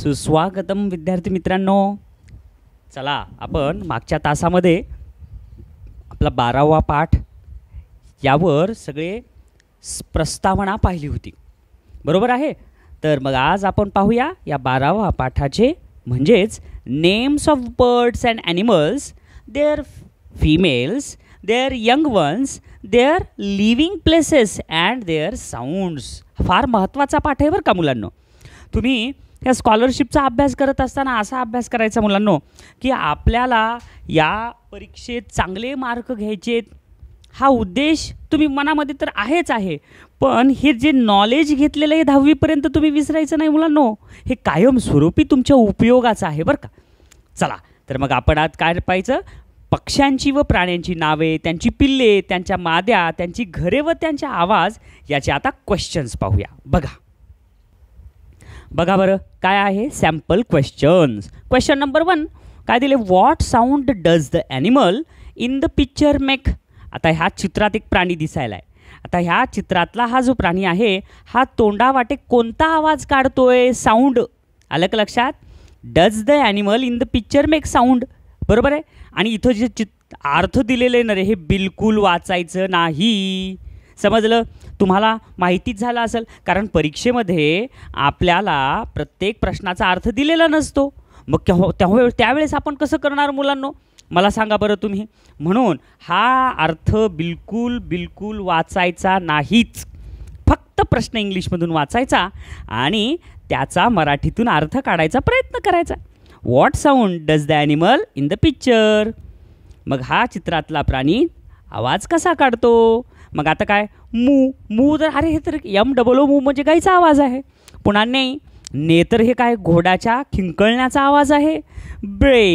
सुस्वागतम विद्यार्थी मित्रांनो चला आपण मागच्या तासामध्ये आपला बारावा पाठ यावर सगळे प्रस्तावना पाहिली होती बरोबर आहे तर मग आज आपण पाहूया या बारावा पाठाचे म्हणजेच names of birds and animals their females their young ones their living places and their sounds फार महत्त्वाचा पाठ आहे बरं का मुलांना तुम्ही या स्कॉलरशिपचा अभ्यास करत असताना असा अभ्यास करायचा मुलांनो की आपल्याला या परीक्षेत चांगले मार्क घ्यायचे हा उद्देश तुम्ही मनामध्ये तर आहेच आहे पण हे जे नॉलेज घेतलेलं आहे दहावीपर्यंत तुम्ही विसरायचं नाही मुलांनो हे कायमस्वरूपी तुमच्या उपयोगाचं आहे बरं का चला तर मग आपण आज काय पाहायचं पक्ष्यांची व प्राण्यांची नावे त्यांची पिल्ले त्यांच्या माद्या त्यांची घरे व त्यांचा आवाज याचे आता क्वेश्चन्स पाहूया बघा बघा बरं काय आहे sample questions question number one काय दिले what sound does the animal in the picture make आता ह्या चित्रात एक प्राणी दिसायला आहे आता ह्या चित्रातला हा जो प्राणी आहे हा तोंडावाटे कोणता आवाज काढतोय साऊंड आलं का लक्षात does the animal in the picture make sound बरोबर आहे आणि इथं जे चित अर्थ दिलेले ना रे हे बिलकुल वाचायचं नाही समजलं तुम्हाला माहितीच झालं असेल कारण परीक्षेमध्ये आपल्याला प्रत्येक प्रश्नाचा अर्थ दिलेला नसतो मग केव्हा त्यावेळेस आपण कसं करणार मुलांनो मला सांगा बरं तुम्ही म्हणून हा अर्थ बिलकुल बिलकुल वाचायचा नाहीच फक्त प्रश्न इंग्लिशमधून वाचायचा आणि त्याचा मराठीतून अर्थ काढायचा प्रयत्न करायचा what sound does the animal in the picture मग हा चित्रातला प्राणी आवाज कसा काढतो मग आता काय मू मू तर अरे हे तर यम डबल ओ मू म्हणजे गाईचा आवाज आहे पुन्हा नाही ने तर हे काय घोडाच्या खिंकळण्याचा आवाज आहे ब्रे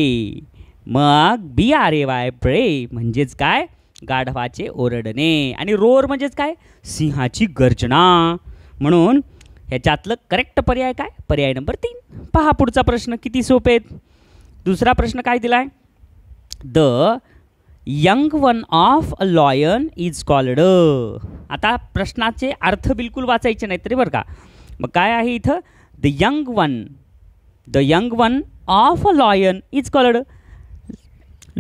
मग बी आर ए वाय ब्रे म्हणजेच काय गाढवाचे ओरडणे आणि रोर म्हणजेच काय सिंहाची गर्जना म्हणून ह्याच्यातलं करेक्ट पर्याय काय पर्याय नंबर तीन पहा पुढचा प्रश्न किती सोपे आहेत दुसरा प्रश्न काय दिलाय the young one of a lion is called आता प्रश्नाचे अर्थ बिलकुल वाचायचे नाही तरी बरं का मग काय आहे इथं the young one the young one of a lion is called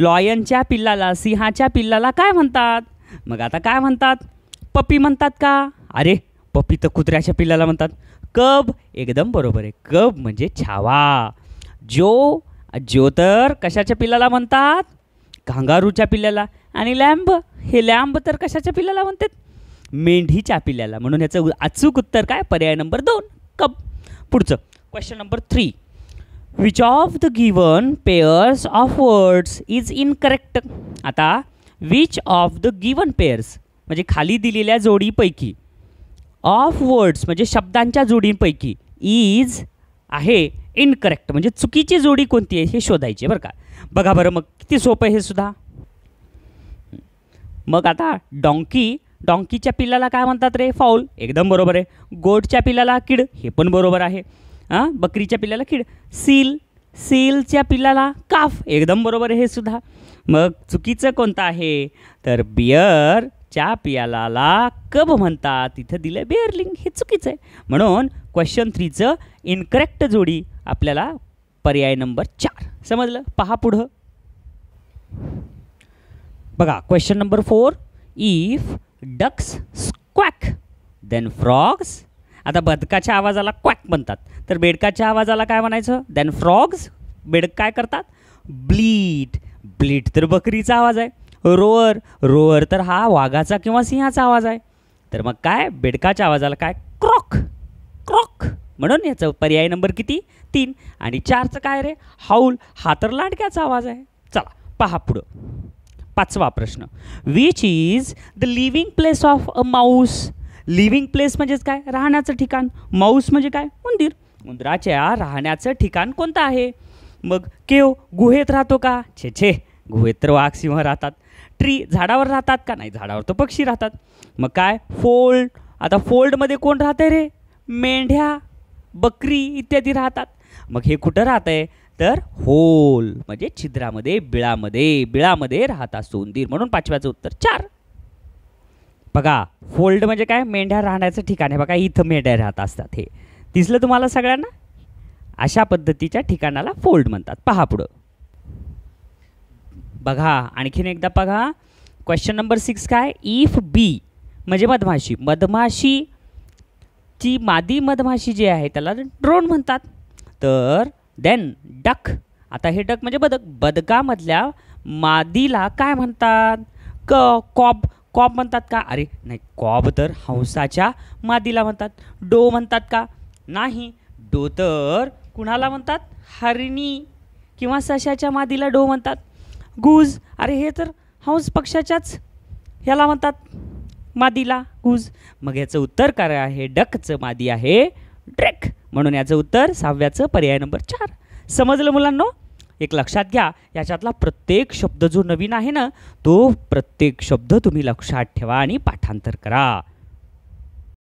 लॉयनच्या पिल्लाला सिंहाच्या पिल्लाला काय म्हणतात मग आता काय म्हणतात पपी म्हणतात का अरे पपी तर कुत्र्याच्या पिल्लाला म्हणतात कब एकदम बरोबर आहे कब म्हणजे छावा जो जो तर कशाच्या पिल्लाला म्हणतात कांगारूच्या पिल्ल्याला आणि लॅम्ब हे लॅम्ब तर कशाच्या पिल्ल्याला म्हणतात मेंढीच्या पिल्ल्याला म्हणून ह्याचं अचूक उत्तर काय पर्याय नंबर दोन कप पुढचं question number three which of the given pairs of words is incorrect आता which of the given pairs म्हणजे खाली दिलेल्या जोडीपैकी ऑफ वर्ड्स म्हणजे शब्दांच्या जोडींपैकी इज आहे इनकरेक्ट म्हणजे चुकीची जोडी कोणती आहे हे शोधायचे बरं का बघा बरं मग किती सोपं आहे हे सुद्धा मग आता डोंकी डोंकीच्या पिल्लाला काय म्हणतात रे फाऊल एकदम बरोबर आहे गोटच्या पिल्लाला किड हे पण बरोबर आहे हां बकरीच्या पिल्लाला किड सील सीलच्या पिल्लाला काफ एकदम बरोबर आहे हे सुद्धा मग चुकीचं कोणतं आहे तर बियर च्या कब म्हणतात तिथं दिलं बेअरलिंग हे चुकीचं आहे म्हणून क्वेश्चन थ्रीचं इनकरेक्ट जोडी आपल्याला पर्याय नंबर चार समजलं पहा पुढं बघा question number four if ducks squawk then frogs आता बदकाच्या आवाजाला क्वॅक म्हणतात तर बेडकाच्या आवाजाला काय म्हणायचं देन फ्रॉग्स बेडक काय करतात ब्लीट ब्लीट तर बकरीचा आवाज आहे रोअर रोअर तर हा वाघाचा किंवा सिंहाचा आवाज आहे तर मग काय बेडकाच्या आवाजाला काय क्रॉक म्हणून याचं पर्याय नंबर किती तीन आणि चारचं काय रे हाऊल हा तर लाडक्याचा आवाज आहे चला पहा पुढं पाचवा प्रश्न which is the living place of a mouse living place म्हणजेच काय राहण्याचं ठिकाण माऊस म्हणजे काय उंदीर उंदराच्या राहण्याचं ठिकाण कोणतं आहे मग केव गुहेत राहतो का छे छे गुहेत तर वाघ सिंह राहतात ट्री झाडावर राहतात का नाही झाडावर तर पक्षी राहतात मग काय फोल्ड आता फोल्डमध्ये कोण राहते रे मेंढ्या बकरी इत्यादी राहतात मग हे कुठं राहत आहे तर होल म्हणजे छिद्रामध्ये बिळामध्ये बिळामध्ये राहतात सोंदीर म्हणून पाचव्याचं उत्तर चार बघा फोल्ड म्हणजे काय मेंढ्या राहण्याचं ठिकाण आहे बघा इथं मेंढ्या राहत असतात हे दिसलं तुम्हाला सगळ्यांना अशा पद्धतीच्या ठिकाणाला फोल्ड म्हणतात पहा पुढं बघा आणखीन एकदा बघा क्वेश्चन नंबर सिक्स काय इफ बी म्हणजे मधमाशी मधमाशी ची मादी मधमाशी जी आहे त्याला ड्रोन म्हणतात तर देन डक आता हे डक म्हणजे बदक बदकामधल्या मादीला काय म्हणतात क कॉब कॉब म्हणतात का अरे नाही कॉब तर हंसाच्या मादीला म्हणतात डो म्हणतात का नाही डो तर कुणाला म्हणतात हरिणी किंवा सशाच्या मादीला डो म्हणतात गुज अरे हे तर हंस पक्षाच्याच ह्याला म्हणतात मादीला गुज मग याचं उत्तर काय आहे डकचं मादी आहे ड्रेक म्हणून याचं उत्तर सहाव्याचं पर्याय नंबर चार समजलं मुलांनो एक लक्षात घ्या याच्यातला प्रत्येक शब्द जो नवीन आहे ना तो प्रत्येक शब्द तुम्ही लक्षात ठेवा आणि पाठांतर करा